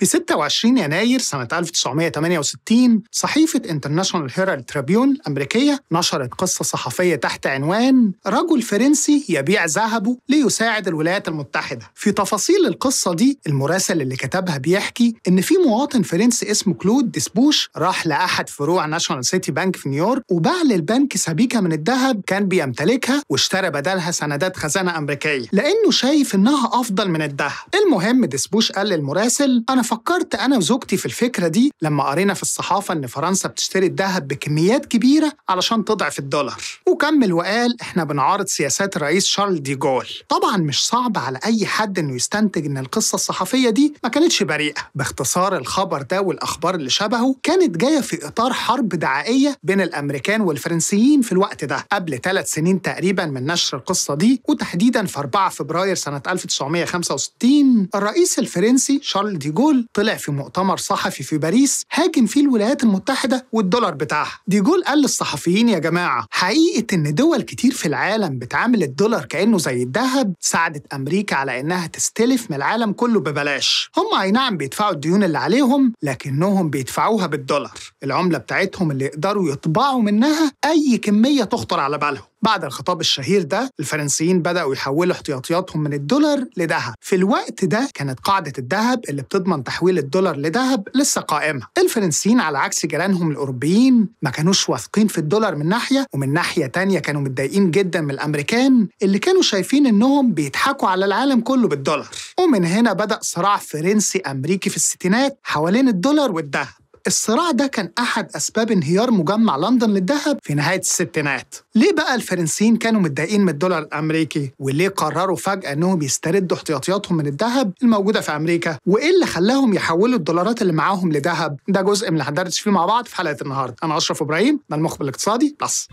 في 26 يناير سنة 1968 صحيفة انترناشونال هيرالد تريبيون الأمريكية نشرت قصة صحفية تحت عنوان رجل فرنسي يبيع ذهبه ليساعد الولايات المتحدة في تفاصيل القصة دي المراسل اللي كتبها بيحكي إن في مواطن فرنسي اسمه كلود ديسبوش راح لأحد فروع ناشونال سيتي بانك في نيويورك وباع للبنك سبيكة من الذهب كان بيمتلكها واشترى بدلها سندات خزانة أمريكية لأنه شايف إنها أفضل من الذهب المهم ديسبوش قال للمراسل أنا فكرت أنا وزوجتي في الفكرة دي لما قرينا في الصحافة إن فرنسا بتشتري الذهب بكميات كبيرة علشان تضعف الدولار وكمل وقال إحنا بنعارض سياسات الرئيس شارل دي جول طبعا مش صعب على أي حد إنه يستنتج إن القصة الصحفية دي ما كانتش بريئة باختصار الخبر ده والأخبار اللي شبهه كانت جاية في إطار حرب دعائية بين الأمريكان والفرنسيين في الوقت ده قبل ثلاث سنين تقريبا من نشر القصة دي وتحديدا في 4 فبراير سنة 1965 الرئيس الفرنسي شارل دي جول طلع في مؤتمر صحفي في باريس هاجم فيه الولايات المتحدة والدولار بتاعها دي جول قال للصحفيين يا جماعة حقيقة إن دول كتير في العالم بتعامل الدولار كأنه زي الذهب ساعدت أمريكا على إنها تستلف من العالم كله ببلاش هم أي نعم بيدفعوا الديون اللي عليهم لكنهم بيدفعوها بالدولار العملة بتاعتهم اللي يقدروا يطبعوا منها أي كمية تخطر على بالهم بعد الخطاب الشهير ده الفرنسيين بدأوا يحولوا احتياطياتهم من الدولار لذهب في الوقت ده كانت قاعدة الذهب اللي بتضمن تحويل الدولار لذهب لسه قائمة الفرنسيين على عكس جيرانهم الأوروبيين ما كانوش واثقين في الدولار من ناحية ومن ناحية تانية كانوا متضايقين جدا من الأمريكان اللي كانوا شايفين إنهم بيضحكوا على العالم كله بالدولار ومن هنا بدأ صراع فرنسي أمريكي في الستينات حوالين الدولار والذهب الصراع ده كان أحد أسباب انهيار مجمع لندن للذهب في نهاية الستينات ليه بقى الفرنسيين كانوا متضايقين من الدولار الأمريكي وليه قرروا فجأة أنهم يستردوا احتياطياتهم من الذهب الموجودة في أمريكا وإيه اللي خلاهم يحولوا الدولارات اللي معاهم لذهب ده جزء من اللي هندردش فيه مع بعض في حلقة النهاردة أنا أشرف إبراهيم ده المخبر الاقتصادي بلس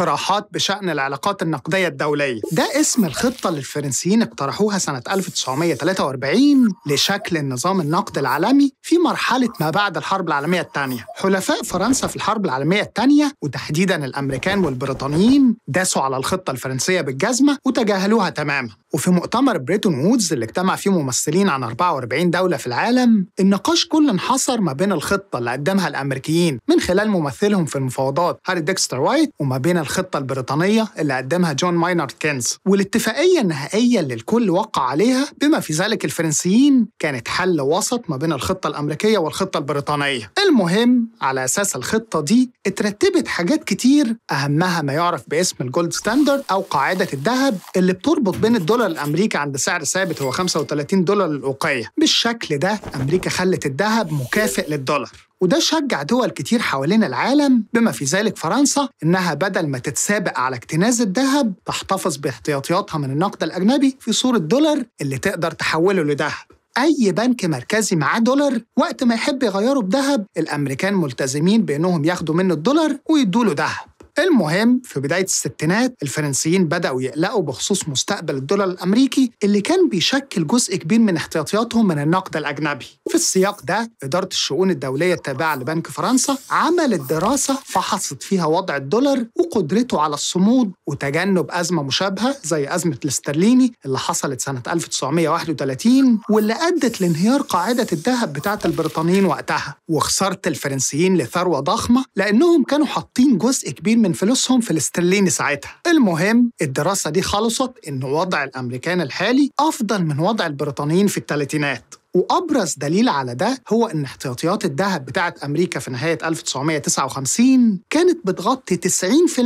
اقتراحات بشأن العلاقات النقدية الدولية ده اسم الخطة اللي الفرنسيين اقترحوها سنة 1943 لشكل النظام النقد العالمي في مرحلة ما بعد الحرب العالمية الثانية حلفاء فرنسا في الحرب العالمية الثانية وتحديدا الأمريكان والبريطانيين داسوا على الخطة الفرنسية بالجزمة وتجاهلوها تماما وفي مؤتمر بريتون وودز اللي اجتمع فيه ممثلين عن 44 دولة في العالم النقاش كله انحصر ما بين الخطة اللي قدمها الأمريكيين من خلال ممثلهم في المفاوضات هاري ديكستر وايت وما بين الخطة البريطانية اللي قدمها جون ماينارد كينز والاتفاقية النهائية اللي الكل وقع عليها بما في ذلك الفرنسيين كانت حل وسط ما بين الخطة الأمريكية والخطة البريطانية المهم على أساس الخطة دي اترتبت حاجات كتير أهمها ما يعرف باسم الجولد ستاندرد أو قاعدة الذهب اللي بتربط بين الدولار الأمريكي عند سعر ثابت هو 35 دولار للأوقية بالشكل ده أمريكا خلت الذهب مكافئ للدولار وده شجع دول كتير حوالين العالم بما في ذلك فرنسا إنها بدل ما تتسابق على اكتناز الذهب تحتفظ باحتياطياتها من النقد الأجنبي في صورة دولار اللي تقدر تحوله لذهب أي بنك مركزي معاه دولار وقت ما يحب يغيره بذهب الأمريكان ملتزمين بأنهم ياخدوا منه الدولار ويدوا له ذهب المهم في بداية الستينات الفرنسيين بدأوا يقلقوا بخصوص مستقبل الدولار الأمريكي اللي كان بيشكل جزء كبير من احتياطياتهم من النقد الأجنبي في السياق ده إدارة الشؤون الدولية التابعة لبنك فرنسا عملت دراسة فحصت فيها وضع الدولار وقدرته على الصمود وتجنب أزمة مشابهة زي أزمة الاسترليني اللي حصلت سنة 1931 واللي أدت لانهيار قاعدة الذهب بتاعة البريطانيين وقتها وخسارة الفرنسيين لثروة ضخمة لأنهم كانوا حاطين جزء كبير من فلوسهم في الاسترليني ساعتها المهم الدراسة دي خلصت إن وضع الأمريكان الحالي أفضل من وضع البريطانيين في الثلاثينات وأبرز دليل على ده هو إن احتياطيات الذهب بتاعة أمريكا في نهاية 1959 كانت بتغطي 90%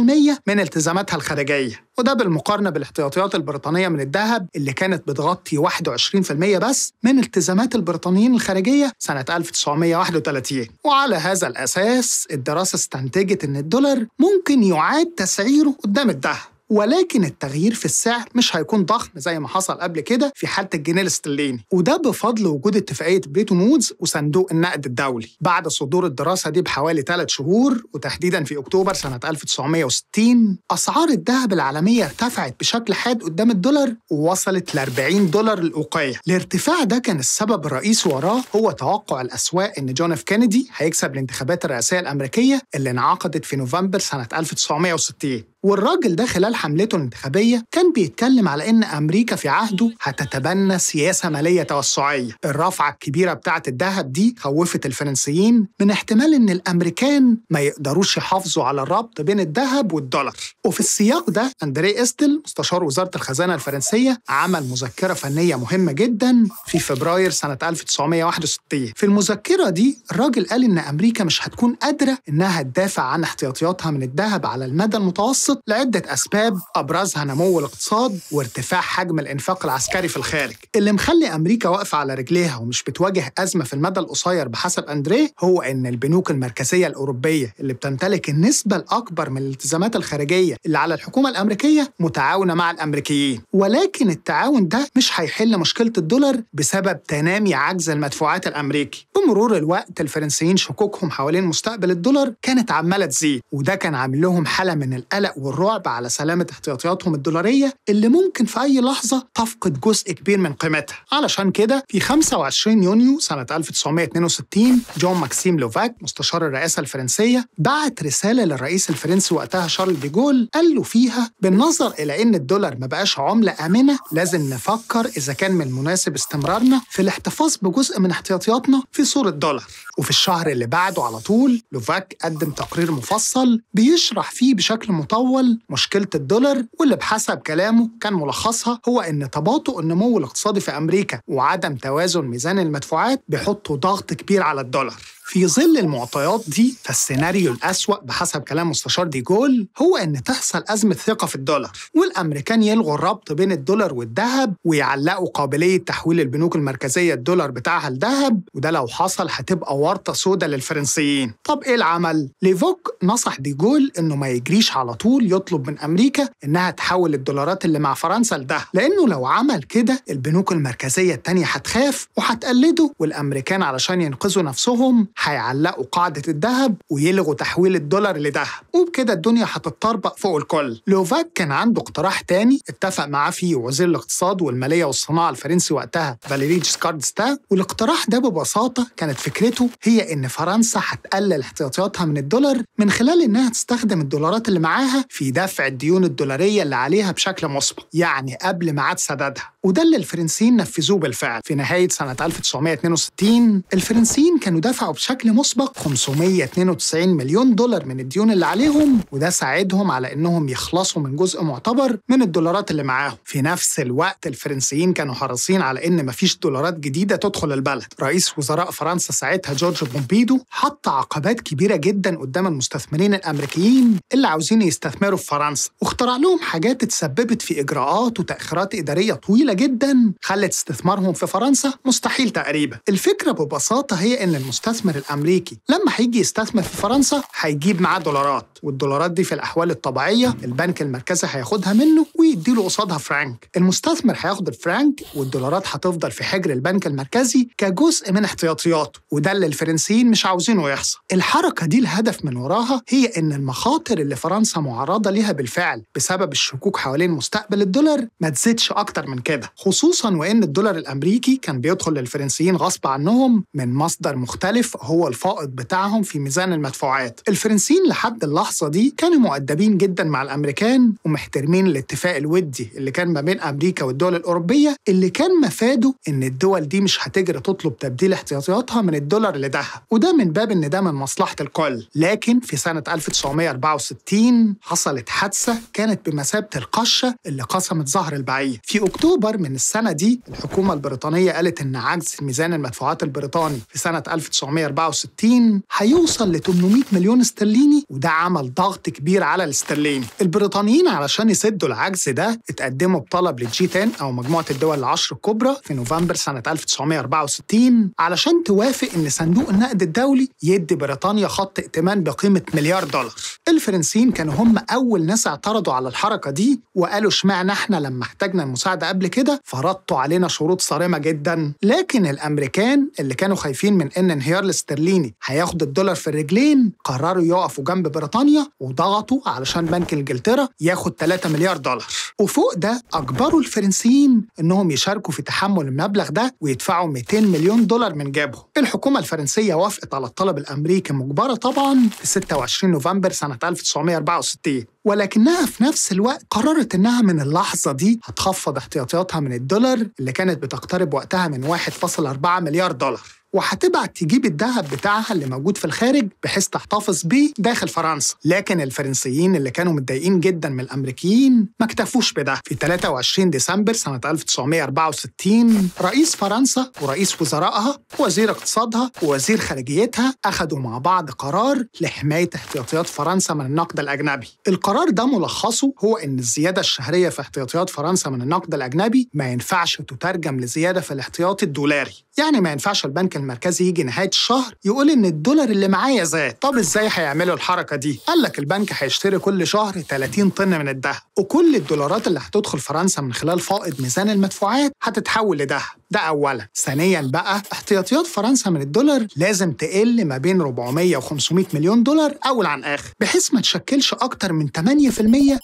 من التزاماتها الخارجية وده بالمقارنة بالاحتياطيات البريطانية من الذهب اللي كانت بتغطي 21% بس من التزامات البريطانيين الخارجية سنة 1931 وعلى هذا الأساس الدراسة استنتجت إن الدولار ممكن يعاد تسعيره قدام الذهب ولكن التغيير في السعر مش هيكون ضخم زي ما حصل قبل كده في حاله الجنيه الاسترليني وده بفضل وجود اتفاقيه بريتو مودز وصندوق النقد الدولي بعد صدور الدراسه دي بحوالي 3 شهور وتحديدا في اكتوبر سنه 1960 اسعار الذهب العالميه ارتفعت بشكل حاد قدام الدولار ووصلت ل 40 دولار الاوقيه الارتفاع ده كان السبب الرئيسي وراه هو توقع الاسواق ان جون اف كينيدي هيكسب الانتخابات الرئاسيه الامريكيه اللي انعقدت في نوفمبر سنه 1960 والراجل ده خلال حملته الانتخابية كان بيتكلم على إن أمريكا في عهده هتتبنى سياسة مالية توسعية الرفعة الكبيرة بتاعة الذهب دي خوفت الفرنسيين من احتمال إن الأمريكان ما يقدروش يحافظوا على الربط بين الذهب والدولار وفي السياق ده أندري إستل مستشار وزارة الخزانة الفرنسية عمل مذكرة فنية مهمة جدا في فبراير سنة 1961 في المذكرة دي الراجل قال إن أمريكا مش هتكون قادرة إنها تدافع عن احتياطياتها من الذهب على المدى المتوسط خلصت لعدة أسباب أبرزها نمو الاقتصاد وارتفاع حجم الإنفاق العسكري في الخارج اللي مخلي أمريكا واقفة على رجليها ومش بتواجه أزمة في المدى القصير بحسب أندريه هو إن البنوك المركزية الأوروبية اللي بتمتلك النسبة الأكبر من الالتزامات الخارجية اللي على الحكومة الأمريكية متعاونة مع الأمريكيين ولكن التعاون ده مش هيحل مشكلة الدولار بسبب تنامي عجز المدفوعات الأمريكي بمرور الوقت الفرنسيين شكوكهم حوالين مستقبل الدولار كانت عمالة تزيد وده كان عامل لهم حالة من القلق والرعب على سلامة احتياطياتهم الدولارية اللي ممكن في أي لحظة تفقد جزء كبير من قيمتها علشان كده في 25 يونيو سنة 1962 جون ماكسيم لوفاك مستشار الرئاسة الفرنسية بعت رسالة للرئيس الفرنسي وقتها شارل ديجول قال له فيها بالنظر إلى إن الدولار ما بقاش عملة آمنة لازم نفكر إذا كان من المناسب استمرارنا في الاحتفاظ بجزء من احتياطياتنا في صورة دولار وفي الشهر اللي بعده على طول لوفاك قدم تقرير مفصل بيشرح فيه بشكل مطول الأول مشكلة الدولار واللي بحسب كلامه كان ملخصها هو إن تباطؤ النمو الاقتصادي في أمريكا وعدم توازن ميزان المدفوعات بيحطوا ضغط كبير على الدولار في ظل المعطيات دي فالسيناريو الأسوأ بحسب كلام مستشار ديجول هو إن تحصل أزمة ثقة في الدولار والأمريكان يلغوا الربط بين الدولار والذهب ويعلقوا قابلية تحويل البنوك المركزية الدولار بتاعها لذهب وده لو حصل هتبقى ورطة سودة للفرنسيين طب إيه العمل؟ ليفوك نصح ديجول إنه ما يجريش على طول طول يطلب من امريكا انها تحول الدولارات اللي مع فرنسا لده لانه لو عمل كده البنوك المركزيه التانيه هتخاف وهتقلده والامريكان علشان ينقذوا نفسهم هيعلقوا قاعده الذهب ويلغوا تحويل الدولار لدهب وبكده الدنيا هتتطربق فوق الكل لوفاك كان عنده اقتراح تاني اتفق معاه فيه وزير الاقتصاد والماليه والصناعه الفرنسي وقتها فاليري جيسكاردستا والاقتراح ده ببساطه كانت فكرته هي ان فرنسا هتقلل احتياطياتها من الدولار من خلال انها تستخدم الدولارات اللي معاها في دفع الديون الدولارية اللي عليها بشكل مسبق يعني قبل ميعاد سدادها وده اللي الفرنسيين نفذوه بالفعل في نهاية سنة 1962 الفرنسيين كانوا دفعوا بشكل مسبق 592 مليون دولار من الديون اللي عليهم وده ساعدهم على إنهم يخلصوا من جزء معتبر من الدولارات اللي معاهم في نفس الوقت الفرنسيين كانوا حريصين على إن مفيش دولارات جديدة تدخل البلد رئيس وزراء فرنسا ساعتها جورج بومبيدو حط عقبات كبيرة جدا قدام المستثمرين الأمريكيين اللي عاوزين يستثمروا استثمروا في فرنسا واخترع لهم حاجات اتسببت في إجراءات وتأخيرات إدارية طويلة جدا خلت استثمارهم في فرنسا مستحيل تقريبا الفكرة ببساطة هي إن المستثمر الأمريكي لما هيجي يستثمر في فرنسا هيجيب معاه دولارات والدولارات دي في الأحوال الطبيعية البنك المركزي هياخدها منه ويديله قصادها فرانك المستثمر هياخد الفرانك والدولارات هتفضل في حجر البنك المركزي كجزء من احتياطياته وده اللي الفرنسيين مش عاوزينه يحصل الحركة دي الهدف من وراها هي إن المخاطر اللي فرنسا المعرضة ليها بالفعل بسبب الشكوك حوالين مستقبل الدولار ما تزيدش أكتر من كده خصوصا وإن الدولار الأمريكي كان بيدخل للفرنسيين غصب عنهم من مصدر مختلف هو الفائض بتاعهم في ميزان المدفوعات الفرنسيين لحد اللحظة دي كانوا مؤدبين جدا مع الأمريكان ومحترمين الاتفاق الودي اللي كان ما بين أمريكا والدول الأوروبية اللي كان مفاده إن الدول دي مش هتجري تطلب تبديل احتياطياتها من الدولار لدهب وده من باب إن ده من مصلحة الكل لكن في سنة 1964 حصلت حادثة كانت بمثابة القشة اللي قسمت ظهر البعير في أكتوبر من السنة دي الحكومة البريطانية قالت إن عجز ميزان المدفوعات البريطاني في سنة 1964 هيوصل ل 800 مليون استرليني وده عمل ضغط كبير على الاسترليني البريطانيين علشان يسدوا العجز ده اتقدموا بطلب للجي 10 أو مجموعة الدول العشر الكبرى في نوفمبر سنة 1964 علشان توافق إن صندوق النقد الدولي يدي بريطانيا خط ائتمان بقيمة مليار دولار الفرنسيين كانوا هم اول ناس اعترضوا على الحركه دي وقالوا اشمعنا احنا لما احتاجنا المساعده قبل كده فرضتوا علينا شروط صارمه جدا لكن الامريكان اللي كانوا خايفين من ان انهيار الاسترليني هياخد الدولار في الرجلين قرروا يقفوا جنب بريطانيا وضغطوا علشان بنك انجلترا ياخد 3 مليار دولار وفوق ده اجبروا الفرنسيين انهم يشاركوا في تحمل المبلغ ده ويدفعوا 200 مليون دولار من جيبهم الحكومه الفرنسيه وافقت على الطلب الامريكي مجبره طبعا 26 نوفمبر سنه 1964 50 ولكنها في نفس الوقت قررت انها من اللحظه دي هتخفض احتياطياتها من الدولار اللي كانت بتقترب وقتها من 1.4 مليار دولار وهتبعت تجيب الذهب بتاعها اللي موجود في الخارج بحيث تحتفظ بيه داخل فرنسا لكن الفرنسيين اللي كانوا متضايقين جدا من الامريكيين ما اكتفوش بده في 23 ديسمبر سنه 1964 رئيس فرنسا ورئيس وزرائها ووزير اقتصادها ووزير خارجيتها اخذوا مع بعض قرار لحمايه احتياطيات فرنسا من النقد الاجنبي القرار القرار ده ملخصه هو إن الزيادة الشهرية في احتياطيات فرنسا من النقد الأجنبي ما ينفعش تترجم لزيادة في الاحتياط الدولاري يعني ما ينفعش البنك المركزي يجي نهاية الشهر يقول إن الدولار اللي معايا زاد طب إزاي هيعملوا الحركة دي؟ قال لك البنك هيشتري كل شهر 30 طن من الدهب وكل الدولارات اللي هتدخل فرنسا من خلال فائض ميزان المدفوعات هتتحول لدهب ده اولا ثانيا بقى احتياطيات فرنسا من الدولار لازم تقل ما بين 400 و500 مليون دولار اول عن اخر بحيث ما تشكلش اكتر من 8%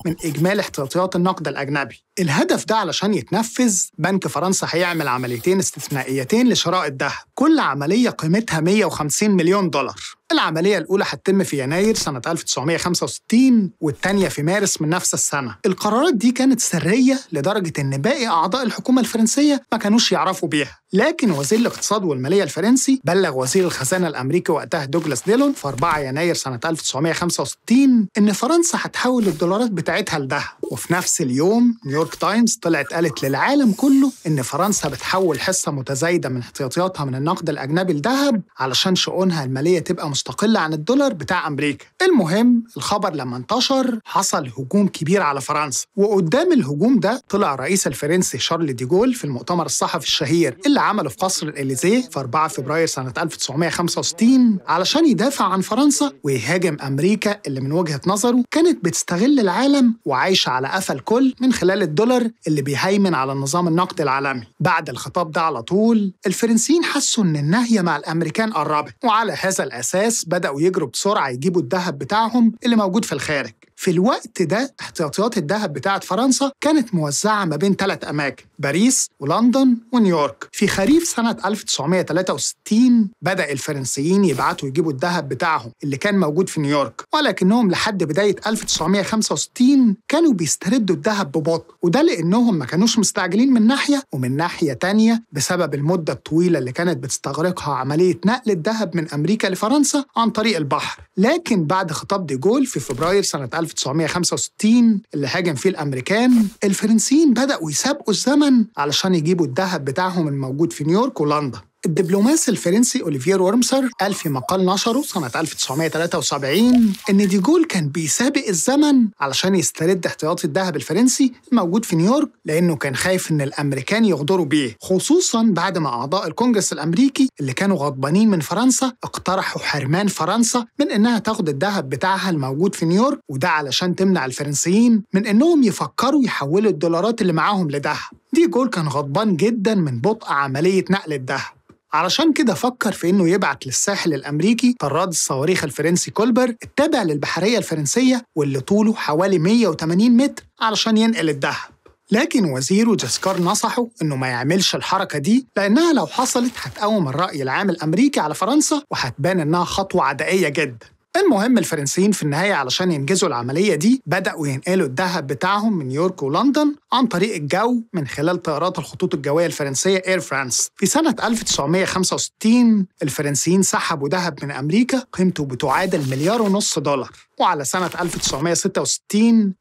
من اجمالي احتياطيات النقد الاجنبي الهدف ده علشان يتنفذ بنك فرنسا هيعمل عمليتين استثنائيتين لشراء الذهب كل عمليه قيمتها 150 مليون دولار العملية الأولى هتتم في يناير سنة 1965 والتانية في مارس من نفس السنة القرارات دي كانت سرية لدرجة إن باقي أعضاء الحكومة الفرنسية ما كانوش يعرفوا بيها لكن وزير الاقتصاد والمالية الفرنسي بلغ وزير الخزانة الأمريكي وقتها دوجلاس ديلون في 4 يناير سنة 1965 إن فرنسا هتحول الدولارات بتاعتها لذهب وفي نفس اليوم نيويورك تايمز طلعت قالت للعالم كله إن فرنسا بتحول حصة متزايدة من احتياطياتها من النقد الأجنبي لذهب علشان شؤونها المالية تبقى مستقلة عن الدولار بتاع أمريكا المهم الخبر لما انتشر حصل هجوم كبير على فرنسا وقدام الهجوم ده طلع الرئيس الفرنسي شارل ديجول في المؤتمر الصحفي الشهير اللي عمله في قصر الإليزيه في 4 فبراير سنة 1965 علشان يدافع عن فرنسا ويهاجم أمريكا اللي من وجهة نظره كانت بتستغل العالم وعايشة على قفا الكل من خلال الدولار اللي بيهيمن على النظام النقدي العالمي بعد الخطاب ده على طول الفرنسيين حسوا ان النهيه مع الامريكان قربت وعلى هذا الاساس بداوا يجروا بسرعه يجيبوا الذهب بتاعهم اللي موجود في الخارج في الوقت ده احتياطيات الذهب بتاعة فرنسا كانت موزعة ما بين ثلاث أماكن باريس ولندن ونيويورك في خريف سنة 1963 بدأ الفرنسيين يبعتوا يجيبوا الذهب بتاعهم اللي كان موجود في نيويورك ولكنهم لحد بداية 1965 كانوا بيستردوا الذهب ببطء وده لأنهم ما كانوش مستعجلين من ناحية ومن ناحية تانية بسبب المدة الطويلة اللي كانت بتستغرقها عملية نقل الذهب من أمريكا لفرنسا عن طريق البحر لكن بعد خطاب ديجول في فبراير سنة 1965 اللي هاجم فيه الأمريكان الفرنسيين بدأوا يسابقوا الزمن علشان يجيبوا الذهب بتاعهم الموجود في نيويورك ولندن الدبلوماسي الفرنسي أوليفير ورمسر قال في مقال نشره سنة 1973 إن ديجول كان بيسابق الزمن علشان يسترد احتياطي الذهب الفرنسي الموجود في نيويورك لأنه كان خايف إن الأمريكان يغدروا بيه خصوصا بعد ما أعضاء الكونجرس الأمريكي اللي كانوا غضبانين من فرنسا اقترحوا حرمان فرنسا من إنها تاخد الذهب بتاعها الموجود في نيويورك وده علشان تمنع الفرنسيين من إنهم يفكروا يحولوا الدولارات اللي معاهم لذهب ديجول كان غضبان جدا من بطء عملية نقل الذهب علشان كده فكر في إنه يبعت للساحل الأمريكي طراد الصواريخ الفرنسي كولبر التابع للبحرية الفرنسية واللي طوله حوالي 180 متر علشان ينقل الذهب لكن وزيره جاسكار نصحه انه ما يعملش الحركه دي لانها لو حصلت هتقوم الراي العام الامريكي على فرنسا وهتبان انها خطوه عدائيه جدا المهم الفرنسيين في النهاية علشان ينجزوا العملية دي بدأوا ينقلوا الذهب بتاعهم من نيويورك ولندن عن طريق الجو من خلال طيارات الخطوط الجوية الفرنسية إير فرانس في سنة 1965 الفرنسيين سحبوا ذهب من أمريكا قيمته بتعادل مليار ونص دولار وعلى سنة 1966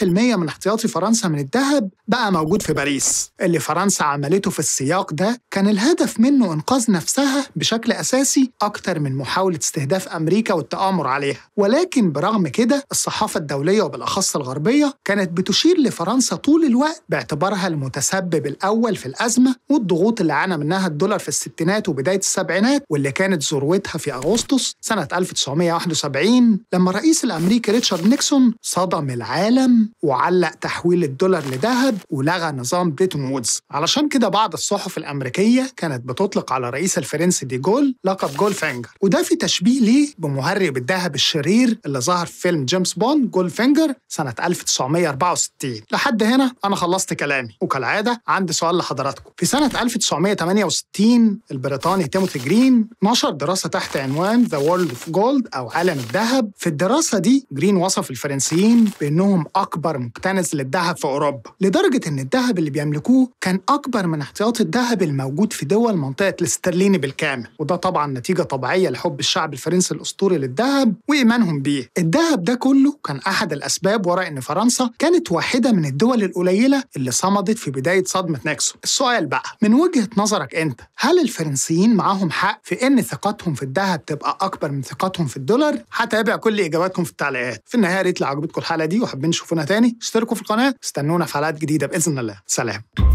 90% من احتياطي فرنسا من الذهب بقى موجود في باريس اللي فرنسا عملته في السياق ده كان الهدف منه إنقاذ نفسها بشكل أساسي أكتر من محاولة استهداف أمريكا والتآمر عليها ولكن برغم كده الصحافة الدولية وبالأخص الغربية كانت بتشير لفرنسا طول الوقت باعتبارها المتسبب الأول في الأزمة والضغوط اللي عانى منها الدولار في الستينات وبداية السبعينات واللي كانت ذروتها في أغسطس سنة 1971 لما رئيس الرئيس الأمريكي ريتشارد نيكسون صدم العالم وعلق تحويل الدولار لذهب ولغى نظام بريتون وودز علشان كده بعض الصحف الأمريكية كانت بتطلق على الرئيس الفرنسي دي جول لقب جول فينجر وده في تشبيه ليه بمهرب الذهب الشرير اللي ظهر في فيلم جيمس بوند جول فينجر سنة 1964 لحد هنا أنا خلصت كلامي وكالعادة عندي سؤال لحضراتكم في سنة 1968 البريطاني تيموثي جرين نشر دراسة تحت عنوان ذا وورلد اوف جولد أو عالم الذهب في الدراسة الدراسة دي جرين وصف الفرنسيين بأنهم أكبر مكتنز للذهب في أوروبا لدرجة أن الذهب اللي بيملكوه كان أكبر من احتياط الذهب الموجود في دول منطقة الاسترليني بالكامل وده طبعا نتيجة طبيعية لحب الشعب الفرنسي الأسطوري للذهب وإيمانهم بيه الذهب ده كله كان أحد الأسباب وراء أن فرنسا كانت واحدة من الدول القليلة اللي صمدت في بداية صدمة نيكسون السؤال بقى من وجهة نظرك أنت هل الفرنسيين معاهم حق في أن ثقتهم في الذهب تبقى أكبر من ثقتهم في الدولار؟ هتابع كل إجابات رايكم في التعليقات في النهايه يا ريت لو عجبتكم الحلقه دي وحابين تشوفونا تاني اشتركوا في القناه استنونا في حلقات جديده باذن الله سلام